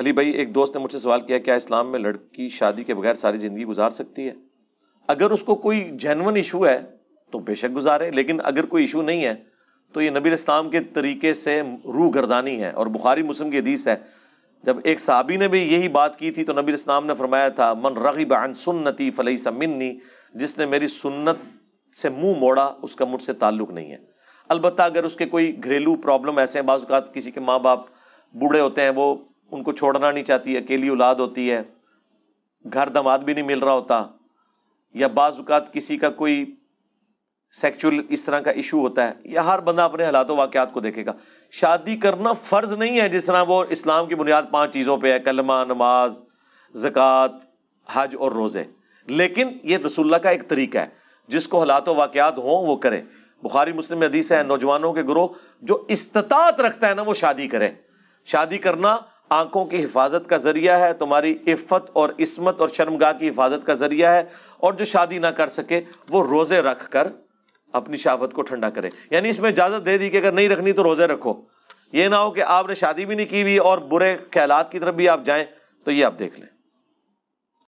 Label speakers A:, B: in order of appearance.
A: अली भाई एक दोस्त ने मुझसे सवाल किया क्या इस्लाम में लड़की शादी के बगैर सारी ज़िंदगी गुजार सकती है अगर उसको कोई जैनवन इशू है तो बेशक गुजारे लेकिन अगर कोई इशू नहीं है तो ये नबी इस्लाम के तरीके से रूह गर्दानी है और बुखारी मुस्लिम की हदीस है जब एक साबी ने भी यही बात की थी तो नबी इस्लाम ने फरमाया था मन रगी अन सुन्नति फ़लई सम्मिनी जिसने मेरी सुन्नत से मुंह मोड़ा उसका मुझसे ताल्लुक नहीं है अलबत्त अगर उसके कोई घरेलू प्रॉब्लम ऐसे हैं बाज़ात किसी के माँ बाप बूढ़े होते हैं वो उनको छोड़ना नहीं चाहती अकेली औलाद होती है घर दमाद भी नहीं मिल रहा होता या बाज़ात किसी का कोई सेक्चुअल इस तरह का इशू होता है या हर बंदा अपने हालातों वाक़ात को देखेगा शादी करना फ़र्ज़ नहीं है जिस तरह वो इस्लाम की बुनियाद पांच चीज़ों पे है कलमा नमाज ज़क़़त हज और रोज़े लेकिन ये रसुल्ला का एक तरीका है जिसको हालात वाक़ात हों वो करें बुखारी मुस्लिम हदीस है नौजवानों के ग्रोह जो इस्तात रखता है ना वो शादी करे शादी करना आंखों की हिफाजत का ज़रिया है तुम्हारी इफ़्फ़त और इसमत और शर्मगाह की हिफाजत का ज़रिया है और जो शादी ना कर सके वो रोज़े रख कर अपनी शहावत को ठंडा करे यानी इसमें इजाज़त दे दी कि अगर नहीं रखनी तो रोज़े रखो ये ना हो कि आपने शादी भी नहीं की हुई और बुरे ख्याल की तरफ भी आप जाएँ तो ये आप देख लें